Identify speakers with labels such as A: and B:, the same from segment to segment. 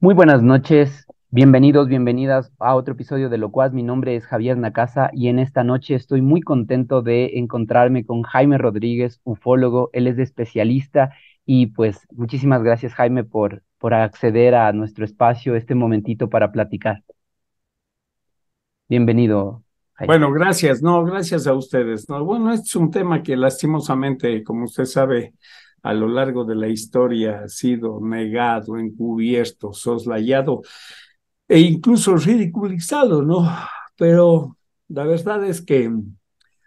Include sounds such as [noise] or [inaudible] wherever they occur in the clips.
A: Muy buenas noches, bienvenidos, bienvenidas a otro episodio de Locuaz. Mi nombre es Javier Nacasa y en esta noche estoy muy contento de encontrarme con Jaime Rodríguez, ufólogo. Él es especialista y pues muchísimas gracias Jaime por, por acceder a nuestro espacio este momentito para platicar. Bienvenido. Jaime. Bueno,
B: gracias, no, gracias a ustedes. No, bueno, este es un tema que lastimosamente, como usted sabe, a lo largo de la historia ha sido negado, encubierto, soslayado e incluso ridiculizado, ¿no? Pero la verdad es que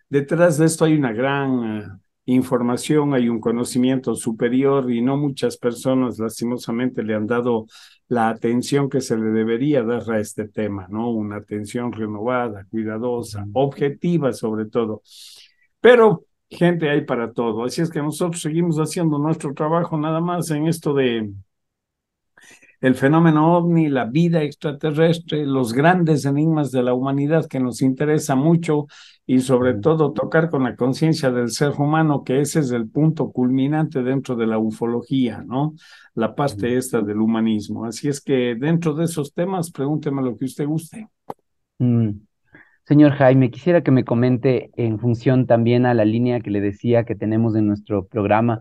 B: detrás de esto hay una gran eh, información, hay un conocimiento superior y no muchas personas lastimosamente le han dado la atención que se le debería dar a este tema, ¿no? Una atención renovada, cuidadosa, objetiva sobre todo. Pero gente hay para todo. Así es que nosotros seguimos haciendo nuestro trabajo nada más en esto de el fenómeno ovni, la vida extraterrestre, los grandes enigmas de la humanidad que nos interesa mucho y sobre mm. todo tocar con la conciencia del ser humano, que ese es el punto culminante dentro de la ufología, ¿no? La parte mm. esta del humanismo. Así es que dentro de esos temas, pregúnteme lo
A: que usted guste. Mm. Señor Jaime, quisiera que me comente en función también a la línea que le decía que tenemos en nuestro programa,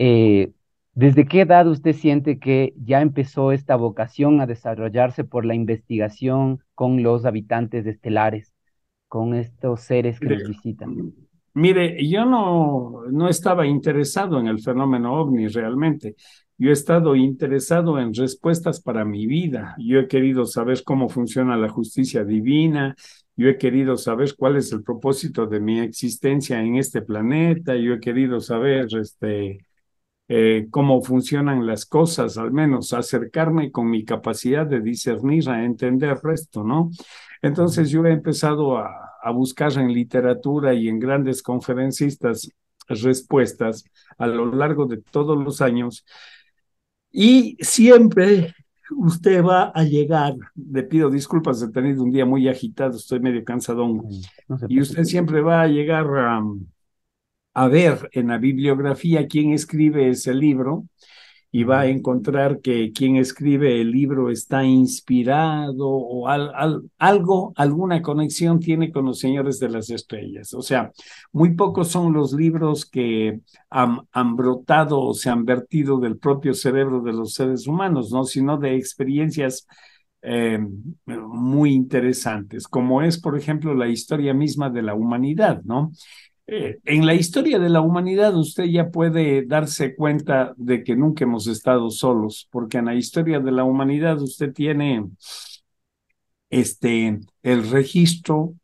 A: eh, ¿desde qué edad usted siente que ya empezó esta vocación a desarrollarse por la investigación con los habitantes de estelares, con estos seres que nos visitan?
B: Mire, yo no, no estaba interesado en el fenómeno ovni realmente. Yo he estado interesado en respuestas para mi vida. Yo he querido saber cómo funciona la justicia divina, yo he querido saber cuál es el propósito de mi existencia en este planeta. Yo he querido saber este, eh, cómo funcionan las cosas, al menos acercarme con mi capacidad de discernir, a entender esto, ¿no? Entonces yo he empezado a, a buscar en literatura y en grandes conferencistas respuestas a lo largo de todos los años y siempre usted va a llegar. Le pido disculpas de tener un día muy agitado, estoy medio cansadón. y usted siempre va a llegar a, ver en la bibliografía quién escribe ese libro y va a encontrar que quien escribe el libro está inspirado o al, algo, alguna conexión tiene con los señores de las estrellas. O sea, muy pocos son los libros que han, brotado o se han vertido del propio cerebro de los seres humanos, ¿no? sino de experiencias eh, muy interesantes, como es, por ejemplo, la historia misma de la humanidad, ¿no? Eh, en la historia de la humanidad usted ya puede darse cuenta de que nunca hemos estado solos, porque en la historia de la humanidad usted tiene este, el registro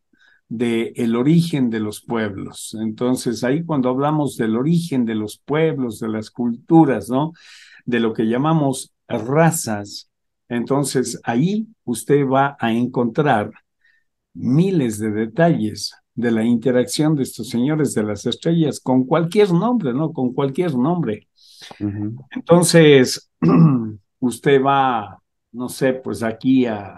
B: del el origen de los pueblos. Entonces, ahí cuando hablamos del origen de los pueblos, de las culturas, ¿no? De lo que llamamos razas, entonces ahí usted va a encontrar miles de detalles de la interacción de estos señores de las estrellas, con cualquier nombre, ¿no? Con cualquier nombre. Entonces, [clears throat] usted va, no sé, pues aquí a,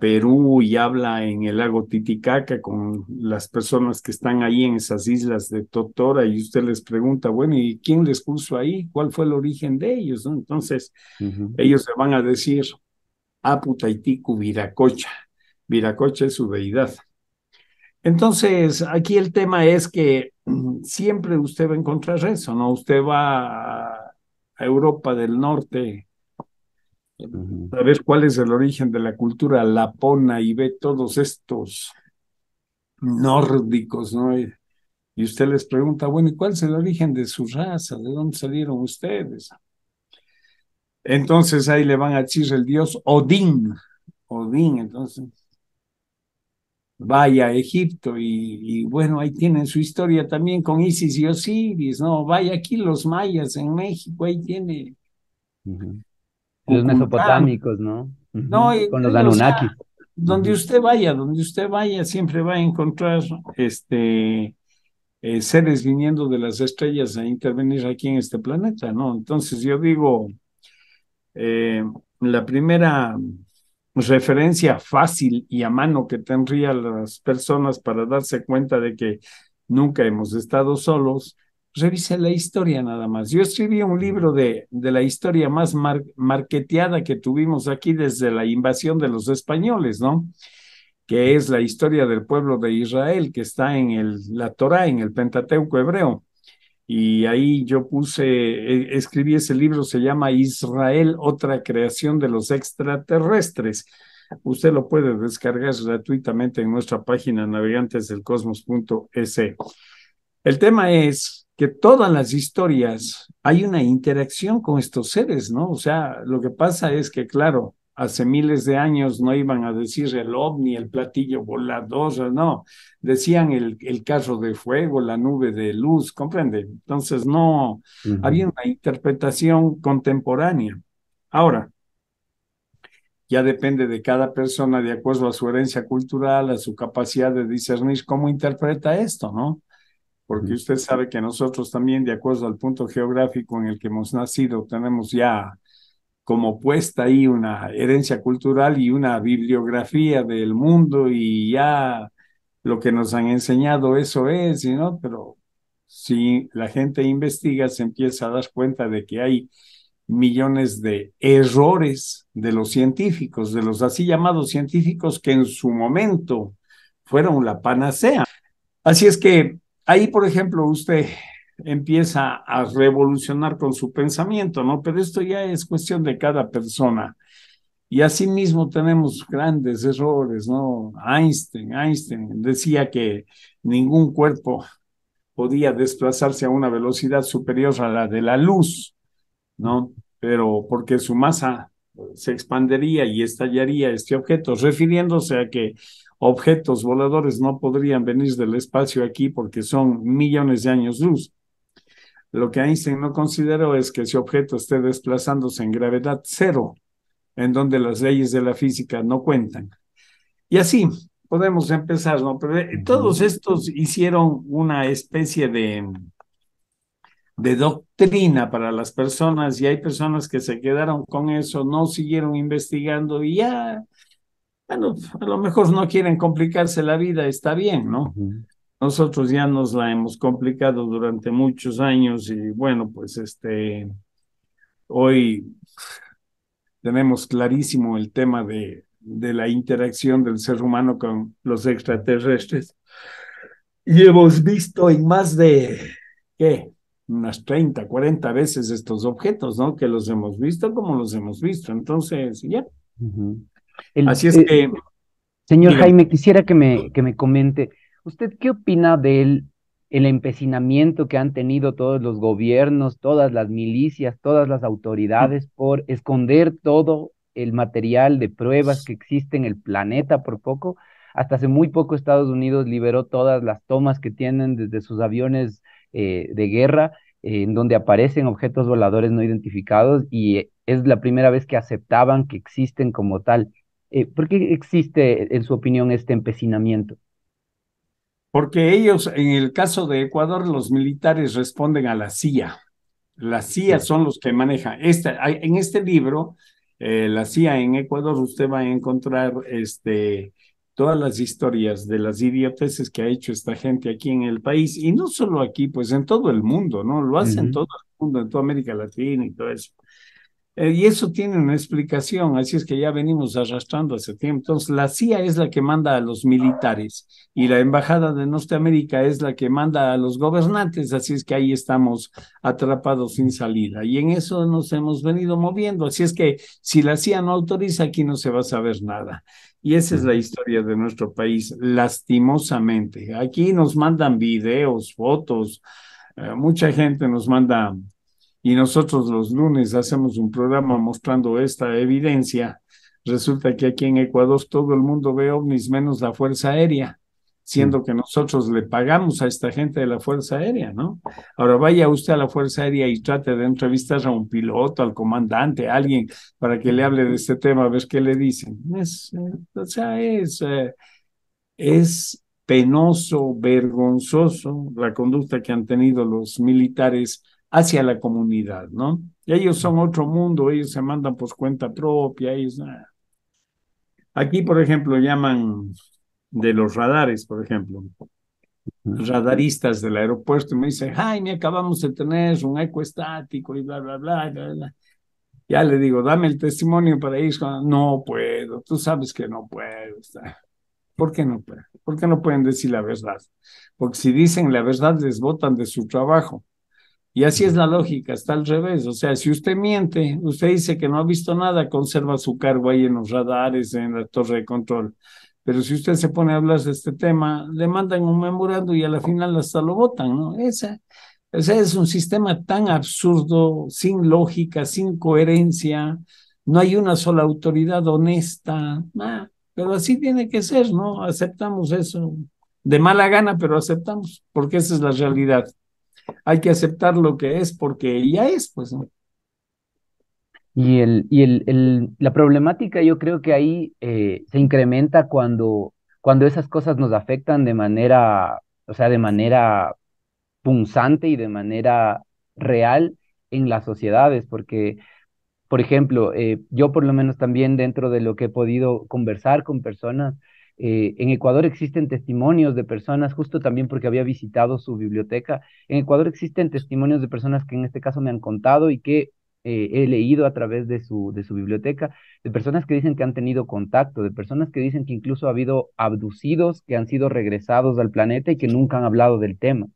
B: Perú y habla en el lago Titicaca con las personas que están ahí en esas islas de Totora y usted les pregunta, bueno, ¿y quién les puso ahí? ¿Cuál fue el origen de ellos? Entonces, ellos se van a decir, Aputaitiku ah, Viracocha. Viracocha es su deidad. Entonces, aquí el tema es que mm, siempre usted va a encontrar eso, ¿no? Usted va a Europa del Norte, a ver cuál es el origen de la cultura lapona y ve todos estos nórdicos, ¿no? Y, y usted les pregunta, bueno, ¿y cuál es el origen de su raza? ¿De dónde salieron ustedes? Entonces ahí le van a decir el dios Odín, Odín, entonces vaya a Egipto y, bueno, ahí tienen su historia también con Isis y Osiris, ¿no? Vaya aquí los mayas en México, ahí tiene. Los mesopotámicos, ¿no? con los Anunnaki. donde usted vaya, donde usted vaya, siempre va a encontrar este eh, seres viniendo de las estrellas a intervenir aquí en este planeta, ¿no? Entonces yo digo, eh, la primera referencia fácil y a mano que tendría las personas para darse cuenta de que nunca hemos estado solos, pues, revise la historia nada más. Yo escribí un libro de, de la historia más marqueteada que tuvimos aquí desde la invasión de los españoles, ¿no? Que es la historia del pueblo de Israel, que está en el, la Torá, en el Pentateuco hebreo y ahí yo puse, eh, escribí ese libro, se llama Israel, otra creación de los extraterrestres. Usted lo puede descargar gratuitamente en nuestra página navegantesdelcosmos.es. E. El tema es que todas las historias hay una interacción con estos seres, ¿no? O sea, lo que pasa es que, claro, hace miles de años no iban a decir el ovni, el platillo volador, no, decían el, el carro de fuego, la nube de luz, comprende. Entonces no, había una interpretación contemporánea. Ahora, ya depende de cada persona de acuerdo a su herencia cultural, a su capacidad de discernir cómo interpreta esto, ¿no? Porque usted sabe que nosotros también, de acuerdo al punto geográfico en el que hemos nacido, tenemos ya como puesta ahí una herencia cultural y una bibliografía del mundo y ya lo que nos han enseñado eso es, y ¿no? Pero si la gente investiga, se empieza a dar cuenta de que hay millones de errores de los científicos, de los así llamados científicos que en su momento fueron la panacea. Así es que ahí, por ejemplo, usted empieza a revolucionar con su pensamiento, ¿no? Pero esto ya es cuestión de cada persona. Y asimismo tenemos grandes errores, ¿no? Einstein, Einstein decía que ningún cuerpo podía desplazarse a una velocidad superior a la de la luz, ¿no? Pero porque su masa se expandería y estallaría este objeto, refiriéndose a que objetos voladores no podrían venir del espacio aquí porque son millones de años luz. Lo que Einstein no consideró es que ese objeto esté desplazándose en gravedad cero, en donde las leyes de la física no cuentan. Y así podemos empezar, ¿no? Pero eh, todos estos hicieron una especie de, de doctrina para las personas y hay personas que se quedaron con eso, no siguieron investigando y ya, bueno, a lo mejor no quieren complicarse la vida, está bien, ¿no? Nosotros ya nos la hemos complicado durante muchos años y bueno, pues este, hoy tenemos clarísimo el tema de, de la interacción del ser humano con los extraterrestres. Y hemos visto en más de, ¿qué? Unas 30, 40 veces estos objetos, ¿no? Que los hemos visto como los hemos visto. Entonces, ya. Así es eh, que...
A: Señor Jaime, quisiera que me, que me comente. ¿Usted qué opina del el empecinamiento que han tenido todos los gobiernos, todas las milicias, todas las autoridades por esconder todo el material de pruebas que existe en el planeta por poco? Hasta hace muy poco Estados Unidos liberó todas las tomas que tienen desde sus aviones eh, de guerra, en donde aparecen objetos voladores no identificados y eh, es la primera vez que aceptaban que existen como tal. Eh, ¿Por qué existe, en su opinión, este empecinamiento?
B: Porque ellos, en el caso de Ecuador, los militares responden a la CIA. La CIA son los que manejan. Esta, en este libro, eh, la CIA en Ecuador, usted va a encontrar este, todas las historias de las idioteses que ha hecho esta gente aquí en el país, y no solo aquí, pues en todo el mundo, ¿no? Lo hacen todo el mundo, en toda América Latina y todo eso. Eh, y eso tiene una explicación, así es que ya venimos arrastrando hace tiempo. Entonces, la CIA es la que manda a los militares y la Embajada de Norteamérica es la que manda a los gobernantes, así es que ahí estamos atrapados sin salida. Y en eso nos hemos venido moviendo, así es que si la CIA no autoriza, aquí no se va a saber nada. Y esa es la historia de nuestro país, lastimosamente. Aquí nos mandan videos, fotos, eh, mucha gente nos manda y nosotros los lunes hacemos un programa mostrando esta evidencia, resulta que aquí en Ecuador todo el mundo ve ovnis menos la Fuerza Aérea, siendo mm. que nosotros le pagamos a esta gente de la Fuerza Aérea, ¿no? Ahora vaya usted a la Fuerza Aérea y trate de entrevistar a un piloto, al comandante, a alguien, para que le hable de este tema, a ver qué le dicen. Es, eh, o sea, es, eh, es penoso, vergonzoso la conducta que han tenido los militares hacia la comunidad, ¿no? Ellos son otro mundo, ellos se mandan por cuenta propia, ellos... Ah. Aquí, por ejemplo, llaman de los radares, por ejemplo, radaristas del aeropuerto, y me dicen, me acabamos de tener un eco estático y bla, bla, bla, bla, bla. Ya le digo, dame el testimonio para ir. No puedo, tú sabes que no puedo. ¿Por qué no pueden? ¿Por qué no pueden decir la verdad? Porque si dicen la verdad, les votan de su trabajo. Y así es la lógica, está al revés. O sea, si usted miente, usted dice que no ha visto nada, conserva su cargo ahí en los radares, en la torre de control. Pero si usted se pone a hablar de este tema, le mandan un memorando y a la final hasta lo votan, ¿no? Esa, ese es un sistema tan absurdo, sin lógica, sin coherencia. No hay una sola autoridad honesta. Ah, pero así tiene que ser, ¿no? Aceptamos eso de mala gana, pero aceptamos, porque esa es la realidad hay que aceptar lo que es porque ya es, pues.
A: Y, y la problemática yo creo que ahí eh, se incrementa cuando, cuando esas cosas nos afectan de manera, o sea, de manera punzante y de manera real en las sociedades, porque, por ejemplo, eh, yo por lo menos también dentro de lo que he podido conversar con personas, eh, en Ecuador existen testimonios de personas, justo también porque había visitado su biblioteca, en Ecuador existen testimonios de personas que en este caso me han contado y que eh, he leído a través de su, de su biblioteca, de personas que dicen que han tenido contacto, de personas que dicen que incluso ha habido abducidos que han sido regresados al planeta y que nunca han hablado del tema.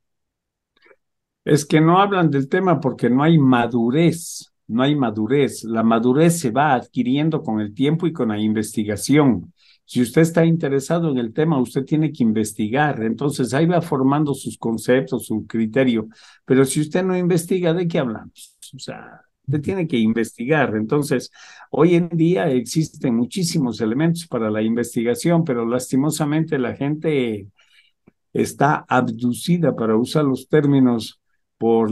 B: Es que no hablan del tema porque no hay madurez, no hay madurez. La madurez se va adquiriendo con el tiempo y con la investigación. Si usted está interesado en el tema, usted tiene que investigar. Entonces ahí va formando sus conceptos, su criterio. Pero si usted no investiga, ¿de qué hablamos? O sea, usted tiene que investigar. Entonces, hoy en día existen muchísimos elementos para la investigación, pero lastimosamente la gente está abducida, para usar los términos por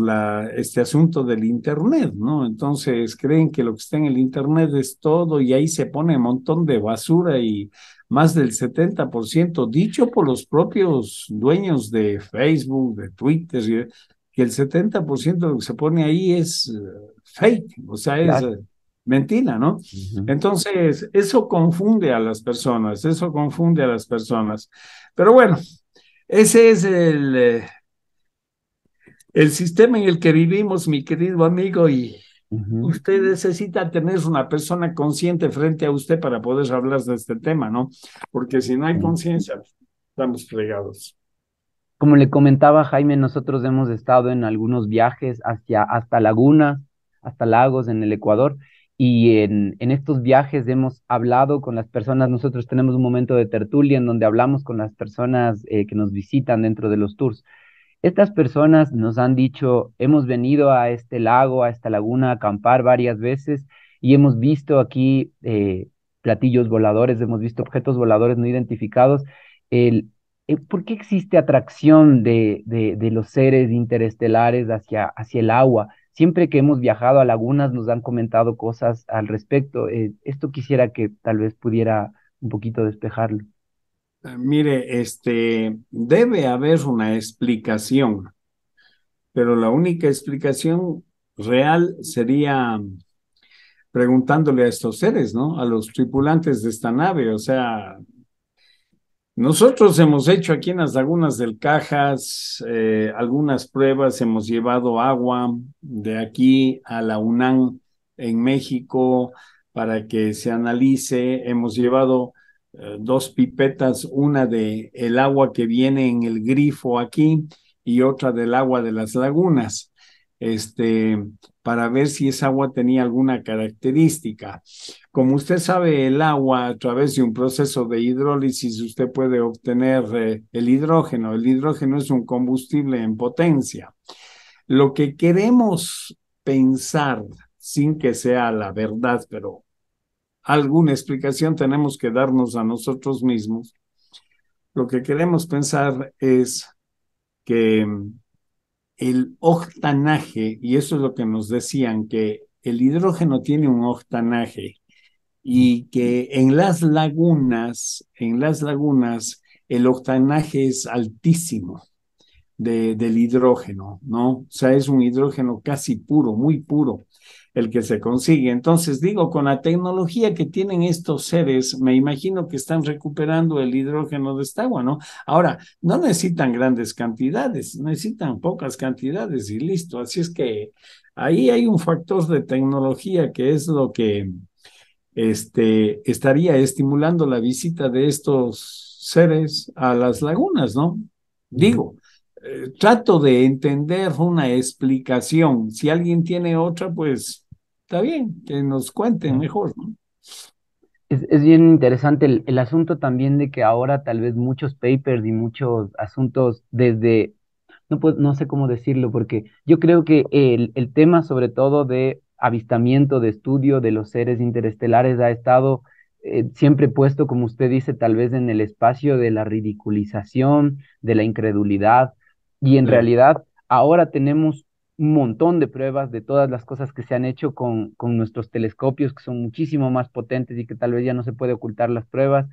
B: este asunto del Internet, ¿no? Entonces creen que lo que está en el Internet es todo y ahí se pone un montón de basura y más del 70%, dicho por los propios dueños de Facebook, de Twitter, que el 70% de lo que se pone ahí es eh, fake, o sea, es eh, mentira, ¿no? Entonces, eso confunde a las personas, eso confunde a las personas. Pero bueno, ese es el eh, el sistema en el que vivimos, mi querido amigo, y
A: usted
B: necesita tener una persona consciente frente a usted para poder hablar de este tema, ¿no? Porque si no hay conciencia, estamos fregados.
A: Como le comentaba Jaime, nosotros hemos estado en algunos viajes hacia, hasta Laguna, hasta lagos en el Ecuador, y en, en, estos viajes hemos hablado con las personas, nosotros tenemos un momento de tertulia en donde hablamos con las personas eh, que nos visitan dentro de los tours estas personas nos han dicho, hemos venido a este lago, a esta laguna a acampar varias veces y hemos visto aquí eh, platillos voladores, hemos visto objetos voladores no identificados. El, eh, ¿Por qué existe atracción de, de, los seres interestelares hacia, hacia el agua? Siempre que hemos viajado a lagunas nos han comentado cosas al respecto. Eh, esto quisiera que tal vez pudiera un poquito despejarlo.
B: Ah, mire, este, debe haber una explicación, pero la única explicación real sería preguntándole a estos seres, ¿no? A los tripulantes de esta nave, o sea, nosotros hemos hecho aquí en las lagunas del Cajas eh, algunas pruebas, hemos llevado agua de aquí a la UNAM en México para que se analice, hemos llevado eh, dos pipetas, una de el agua que viene en el grifo aquí y otra del agua de las lagunas, este, para ver si esa agua tenía alguna característica. Como usted sabe, el agua a través de un proceso de hidrólisis usted puede obtener eh, el hidrógeno. El hidrógeno es un combustible en potencia. Lo que queremos pensar, sin que sea la verdad, pero alguna explicación tenemos que darnos a nosotros mismos. Lo que queremos pensar es que mm, el octanaje, y eso es lo que nos decían, que el hidrógeno tiene un octanaje y que en las lagunas, en las lagunas, el octanaje es altísimo del hidrógeno, ¿no? O sea, es un hidrógeno casi puro, muy puro el que se consigue. Entonces, digo, con la tecnología que tienen estos seres, me imagino que están recuperando el hidrógeno de esta agua, ¿no? Ahora, no necesitan grandes cantidades, necesitan pocas cantidades y listo. Así es que ahí hay un factor de tecnología que es lo que este, estaría estimulando la visita de estos seres a las lagunas, ¿no? Digo, eh, trato de entender una explicación. Si alguien tiene otra, pues está bien, que nos cuenten mejor. ¿no?
A: Es, bien interesante el, el, asunto también de que ahora tal vez muchos papers y muchos asuntos desde, no, pues, no sé cómo decirlo, porque yo creo que el, el tema sobre todo de avistamiento, de estudio de los seres interestelares ha estado eh, siempre puesto, como usted dice, tal vez en el espacio de la ridiculización, de la incredulidad,
B: y en realidad
A: ahora tenemos un montón de pruebas de todas las cosas que se han hecho con, con, nuestros telescopios, que son muchísimo más potentes y que tal vez ya no se puede ocultar las pruebas.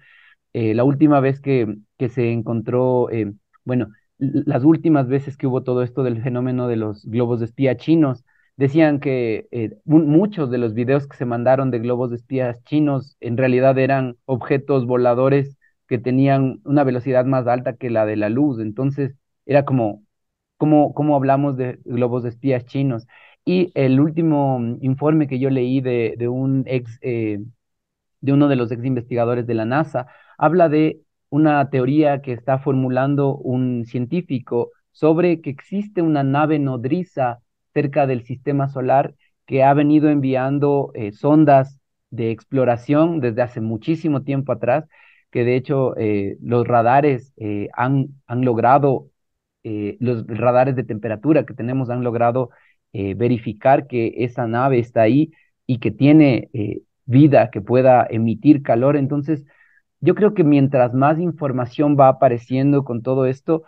A: Eh, la última vez que, que se encontró, eh, bueno, las últimas veces que hubo todo esto del fenómeno de los globos de espía chinos, decían que eh, muchos de los videos que se mandaron de globos de espías chinos en realidad eran objetos voladores que tenían una velocidad más alta que la de la luz. Entonces, era como, como, como hablamos de globos de espías chinos? Y el último mm, informe que yo leí de, de un ex, eh, de uno de los ex investigadores de la NASA, habla de una teoría que está formulando un científico sobre que existe una nave nodriza cerca del sistema solar que ha venido enviando eh, sondas de exploración desde hace muchísimo tiempo atrás, que de hecho eh, los radares han, han logrado eh, los radares de temperatura que tenemos han logrado eh, verificar que esa nave está ahí y que tiene eh, vida, que pueda emitir calor. Entonces, yo creo que mientras más información va apareciendo con todo esto,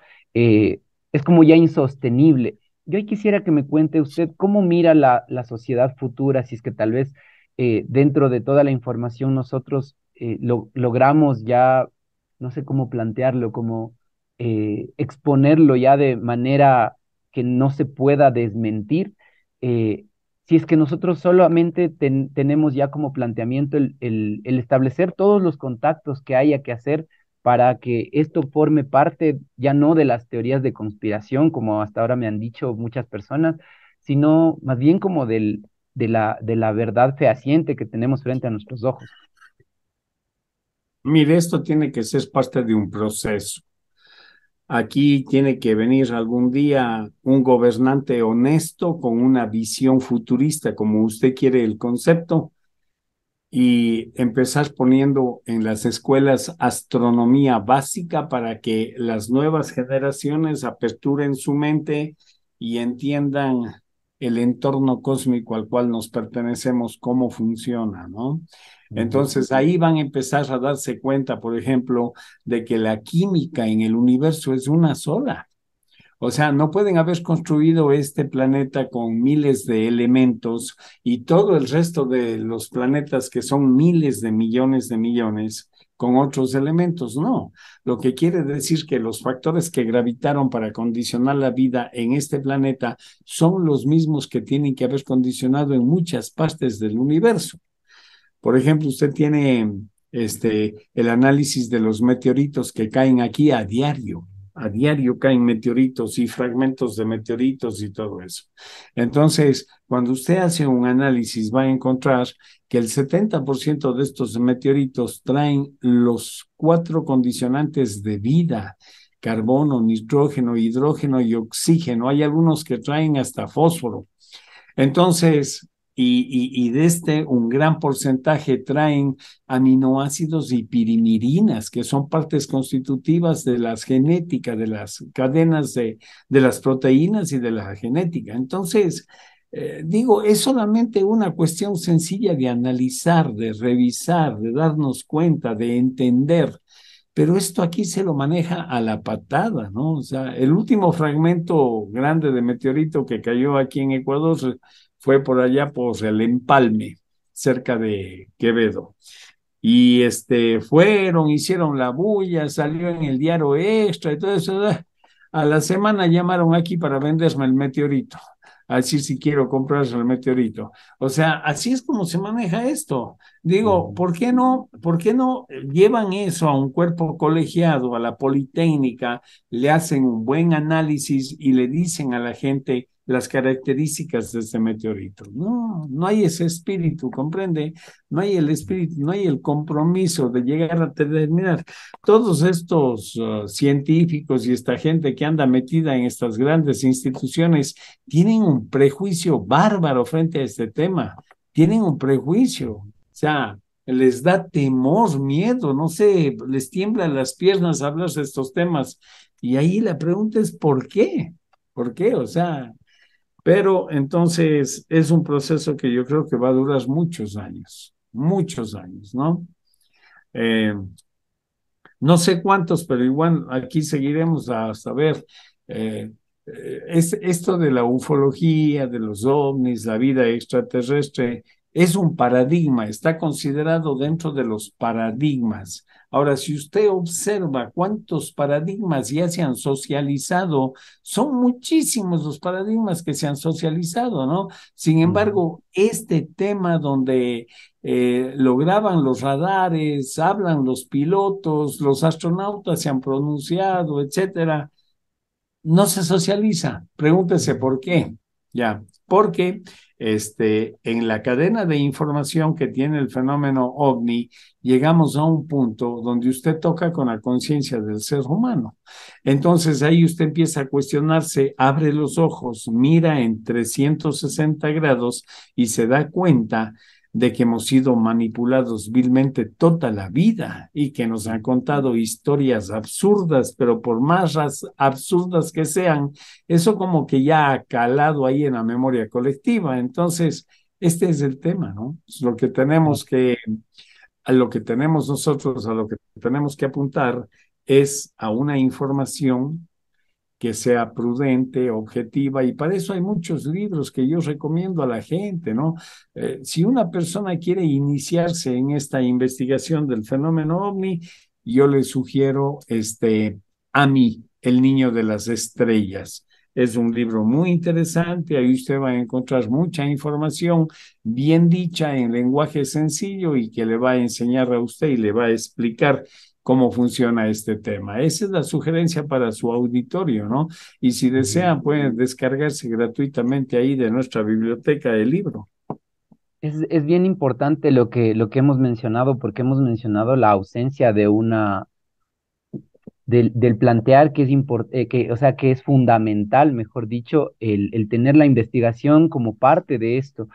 A: es como ya insostenible. Yo quisiera que me cuente usted cómo mira la, la sociedad futura, si es que tal vez dentro de toda la información nosotros lo, logramos ya, no sé cómo plantearlo, como eh, exponerlo ya de manera que no se pueda desmentir, eh, si es que nosotros solamente tenemos ya como planteamiento el, establecer todos los contactos que haya que hacer para que esto forme parte ya no de las teorías de conspiración, como hasta ahora me han dicho muchas personas, sino más bien como del, de, la, de la verdad fehaciente que tenemos frente a nuestros ojos. Mire,
B: esto tiene que ser parte de un proceso. Aquí tiene que venir algún día un gobernante honesto con una visión futurista, como usted quiere el concepto, y empezar poniendo en las escuelas astronomía básica para que las nuevas generaciones aperturen su mente y entiendan el entorno cósmico al cual nos pertenecemos, cómo funciona, ¿no? Entonces ahí van a empezar a darse cuenta, por ejemplo, de que la química en el universo es una sola. O sea, no pueden haber construido este planeta con miles de elementos y todo el resto de los planetas que son miles de millones de millones con otros elementos, no. Lo que quiere decir que los factores que gravitaron para condicionar la vida en este planeta son los mismos que tienen que haber condicionado en muchas partes del universo. Por ejemplo, usted tiene este, el análisis de los meteoritos que caen aquí a diario. A diario caen meteoritos y fragmentos de meteoritos y todo eso. Entonces, cuando usted hace un análisis, va a encontrar que el 70% de estos meteoritos traen los cuatro condicionantes de vida, carbono, nitrógeno, hidrógeno y oxígeno. Hay algunos que traen hasta fósforo. Entonces, y, de este un gran porcentaje traen aminoácidos y pirimirinas, que son partes constitutivas de las genéticas, de las cadenas de, de las proteínas y de la genética. Entonces, eh, digo, es solamente una cuestión sencilla de analizar, de revisar, de darnos cuenta, de entender. Pero esto aquí se lo maneja a la patada, ¿no? O sea, el último fragmento grande de meteorito que cayó aquí en Ecuador fue por allá por el empalme, cerca de Quevedo. Y este, fueron, hicieron la bulla, salió en el diario extra, entonces a la semana llamaron aquí para venderme el meteorito, a decir si quiero comprarse el meteorito. O sea, así es como se maneja esto. Digo, ¿por qué no, por qué no llevan eso a un cuerpo colegiado, a la Politécnica, le hacen un buen análisis y le dicen a la gente, las características de este meteorito. No, no hay ese espíritu, comprende, no hay el espíritu, no hay el compromiso de llegar a terminar. Todos estos uh, científicos y esta gente que anda metida en estas grandes instituciones tienen un prejuicio bárbaro frente a este tema, tienen un prejuicio, o sea, les da temor, miedo, no sé, les tiemblan las piernas hablar de estos temas. Y ahí la pregunta es, ¿por qué? ¿Por qué? O sea, pero entonces es un proceso que yo creo que va a durar muchos años, muchos años, ¿no? Eh, no sé cuántos, pero igual aquí seguiremos a saber. Eh, eh, esto de la ufología, de los ovnis, la vida extraterrestre, es un paradigma, está considerado dentro de los paradigmas. Ahora, si usted observa cuántos paradigmas ya se han socializado, son muchísimos los paradigmas que se han socializado, ¿no? Sin embargo, este tema donde eh, lograban lo los radares, hablan los pilotos, los astronautas se han pronunciado, etcétera, no se socializa. Pregúntese por qué. Ya, porque este, en la cadena de información que tiene el fenómeno ovni, llegamos a un punto donde usted toca con la conciencia del ser humano. Entonces ahí usted empieza a cuestionarse, abre los ojos, mira en 360 grados y se da cuenta de que hemos sido manipulados vilmente toda la vida y que nos han contado historias absurdas, pero por más absurdas que sean, eso como que ya ha calado ahí en la memoria colectiva. Entonces, este es el tema, ¿no? lo que tenemos que, a lo que tenemos nosotros, a lo que tenemos que apuntar es a una información que sea prudente, objetiva, y para eso hay muchos libros que yo recomiendo a la gente, ¿no? Eh, si una persona quiere iniciarse en esta investigación del fenómeno ovni, yo le sugiero este mí, El niño de las estrellas. Es un libro muy interesante, ahí usted va a encontrar mucha información bien dicha en lenguaje sencillo y que le va a enseñar a usted y le va a explicar cómo funciona este tema. Esa es la sugerencia para su auditorio, ¿no? Y si desean, pueden descargarse gratuitamente ahí de nuestra biblioteca el libro.
A: Es, bien importante lo que, lo que hemos mencionado, porque hemos mencionado la ausencia de una, del, plantear que es importante, eh, que, o sea, que es fundamental, mejor dicho, el, el tener la investigación como parte de esto.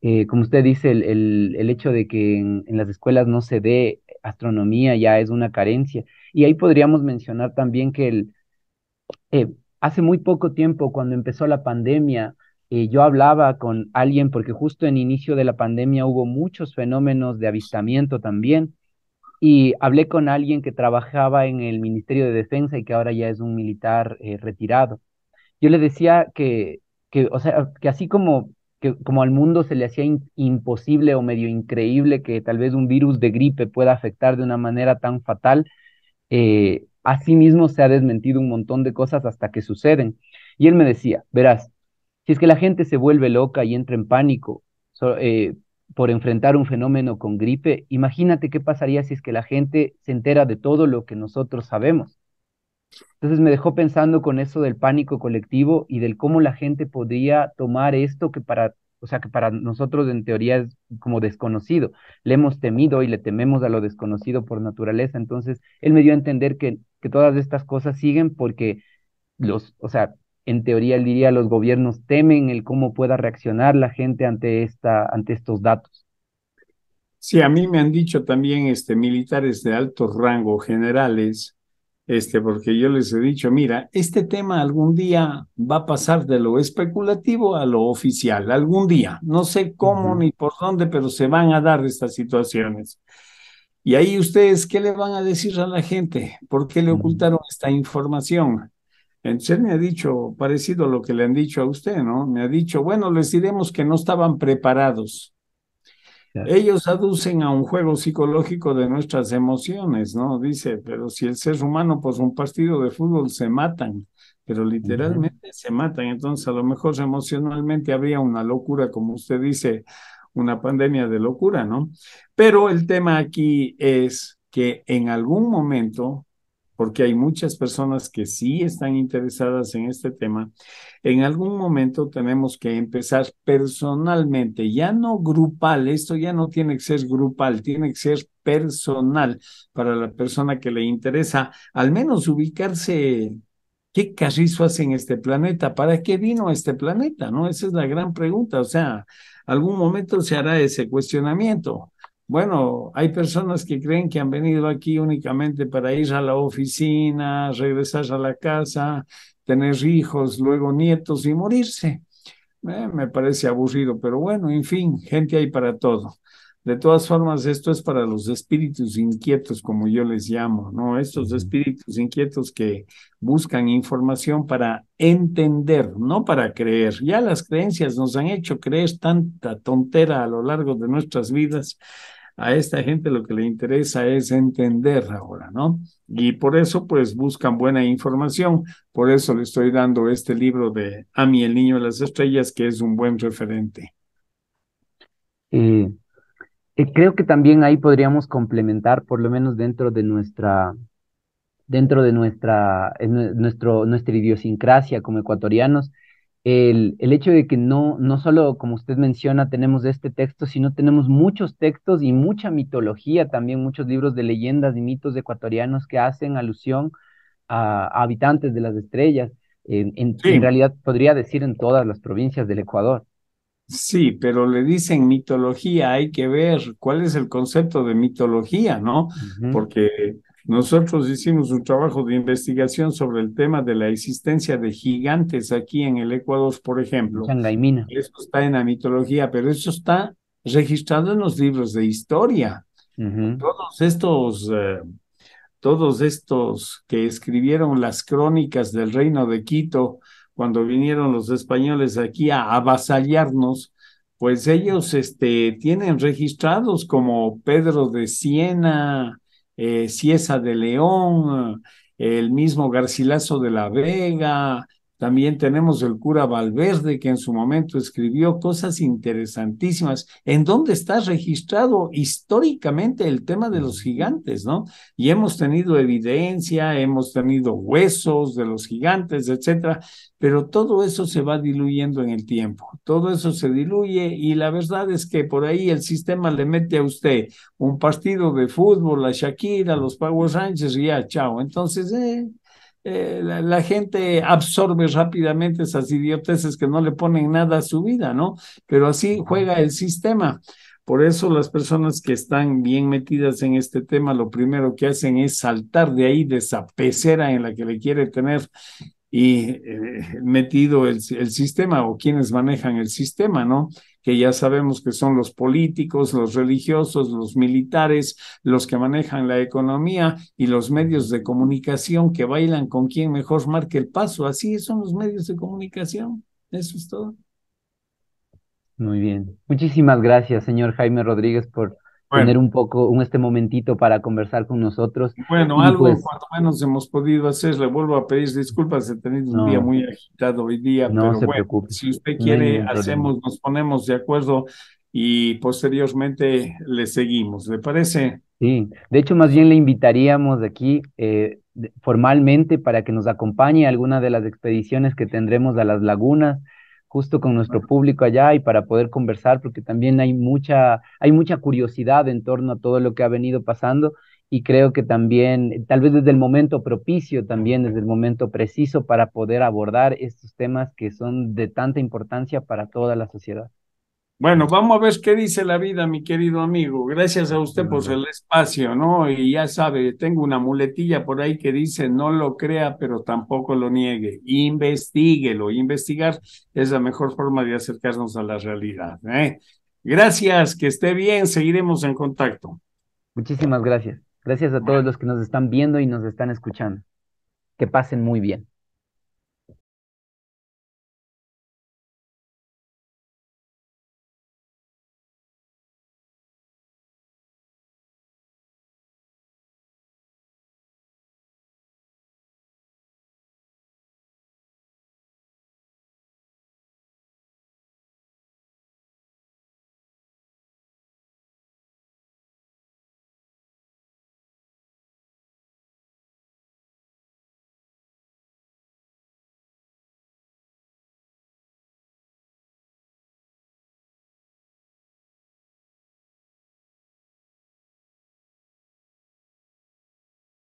A: Eh, como usted dice, el, el, hecho de que en, las escuelas no se dé astronomía ya es una carencia. Y ahí podríamos mencionar también que el, eh, hace muy poco tiempo, cuando empezó la pandemia, eh, yo hablaba con alguien, porque justo en inicio de la pandemia hubo muchos fenómenos de avistamiento también, y hablé con alguien que trabajaba en el Ministerio de Defensa y que ahora ya es un militar eh, retirado. Yo le decía que, que, o sea, que así como que como al mundo se le hacía imposible o medio increíble que tal vez un virus de gripe pueda afectar de una manera tan fatal, eh, así mismo se ha desmentido un montón de cosas hasta que suceden. Y él me decía, verás, si es que la gente se vuelve loca y entra en pánico eh, por enfrentar un fenómeno con gripe, imagínate qué pasaría si es que la gente se entera de todo lo que nosotros sabemos. Entonces me dejó pensando con eso del pánico colectivo y del cómo la gente podría tomar esto que para, o sea, que para nosotros en teoría es como desconocido. Le hemos temido y le tememos a lo desconocido por naturaleza. Entonces él me dio a entender que, que todas estas cosas siguen porque los, o sea, en teoría él diría los gobiernos temen el cómo pueda reaccionar la gente ante esta, ante estos datos.
B: Sí, a mí me han dicho también este, militares de alto rango, generales, este, porque yo les he dicho, mira, este tema algún día va a pasar de lo especulativo a lo oficial, algún día. No sé cómo ni por dónde, pero se van a dar estas situaciones. Y ahí ustedes, ¿qué le van a decir a la gente? ¿Por qué le ocultaron esta información? Entonces me ha dicho parecido a lo que le han dicho a usted, ¿no? Me ha dicho, bueno, les diremos que no estaban preparados. Ellos aducen a un juego psicológico de nuestras emociones, ¿no? Dice, pero si el ser humano, pues un partido de fútbol se matan, pero literalmente se matan. Entonces, a lo mejor emocionalmente habría una locura, como usted dice, una pandemia de locura, ¿no? Pero el tema aquí es que en algún momento porque hay muchas personas que sí están interesadas en este tema, en algún momento tenemos que empezar personalmente, ya no grupal, esto ya no tiene que ser grupal, tiene que ser personal para la persona que le interesa, al menos ubicarse ¿qué carrizo hace en este planeta? ¿Para qué vino a este planeta? ¿No? Esa es la gran pregunta. O sea, algún momento se hará ese cuestionamiento. Bueno, hay personas que creen que han venido aquí únicamente para ir a la oficina, regresar a la casa, tener hijos, luego nietos y morirse. Eh, me parece aburrido, pero bueno, en fin, gente hay para todo. De todas formas, esto es para los espíritus inquietos, como yo les llamo, ¿no? Estos espíritus inquietos que buscan información para entender, no para creer. Ya las creencias nos han hecho creer tanta tontera a lo largo de nuestras vidas a esta gente lo que le interesa es entender ahora, ¿no? Y por eso, pues, buscan buena información. Por eso le estoy dando este libro de Ami, el niño de las estrellas, que es un buen referente.
A: creo que también ahí podríamos complementar, por lo menos dentro de nuestra dentro de nuestra, nuestro, nuestra idiosincrasia como ecuatorianos, el, hecho de que no, no solo, como usted menciona, tenemos este texto, sino tenemos muchos textos y mucha mitología, también muchos libros de leyendas y mitos ecuatorianos que hacen alusión a, habitantes de las estrellas. En, en, realidad podría decir en todas las provincias del Ecuador.
B: Sí, pero le dicen mitología, hay que ver cuál es el concepto de mitología, ¿no? Porque nosotros hicimos un trabajo de investigación sobre el tema de la existencia de gigantes aquí en el Ecuador, por ejemplo. Changaimina. Eso está en la mitología, pero eso está registrado en los libros de historia. Todos estos, eh, todos estos que escribieron las crónicas del reino de Quito cuando vinieron los españoles aquí a avasallarnos, pues ellos este, tienen registrados como Pedro de Siena, eh, Ciesa de León, eh, el mismo Garcilaso de la Vega, también tenemos el cura Valverde, que en su momento escribió cosas interesantísimas, en donde está registrado históricamente el tema de los gigantes, ¿no? Y hemos tenido evidencia, hemos tenido huesos de los gigantes, etcétera, pero todo eso se va diluyendo en el tiempo, todo eso se diluye y la verdad es que por ahí el sistema le mete a usted un partido de fútbol, a Shakira, a los Power Rangers y ya, chao. Entonces, eh, eh, la, gente absorbe rápidamente esas idioteces que no le ponen nada a su vida, ¿no? Pero así juega el sistema. Por eso las personas que están bien metidas en este tema, lo primero que hacen es saltar de ahí, de esa pecera en la que le quiere tener y eh, metido el, el sistema o quienes manejan el sistema, ¿no? que ya sabemos que son los políticos, los religiosos, los militares, los que manejan la economía y los medios de comunicación que bailan con quien mejor marque el paso. Así son los medios de comunicación. Eso es todo.
A: Muy bien. Muchísimas gracias, señor Jaime Rodríguez, por tener un poco, un, este momentito para conversar con nosotros. Bueno, algo por pues
B: cuanto menos hemos podido hacer, le vuelvo a pedir disculpas, he tenido un día muy agitado hoy día, no pero se preocupe. si usted quiere, hacemos, nos ponemos de acuerdo y posteriormente le seguimos, ¿le parece?
A: Sí, de hecho más bien le invitaríamos aquí eh, formalmente para que nos acompañe a alguna de las expediciones que tendremos a las lagunas justo con nuestro público allá y para poder conversar, porque también hay mucha, hay mucha curiosidad en torno a todo lo que ha venido pasando y creo que también, tal vez desde el momento propicio, también desde el momento preciso para poder abordar estos temas que son de tanta importancia para toda la sociedad.
B: Bueno, vamos a ver qué dice la vida, mi querido amigo. Gracias a usted por el espacio, ¿no? Y ya sabe, tengo una muletilla por ahí que dice, no lo crea, pero tampoco lo niegue. Investíguelo. Investigar es la mejor forma de acercarnos a la realidad. ¿eh? Gracias,
A: que esté bien, seguiremos en contacto. Muchísimas gracias. Gracias a todos los que nos están viendo y nos están escuchando. Que pasen muy bien.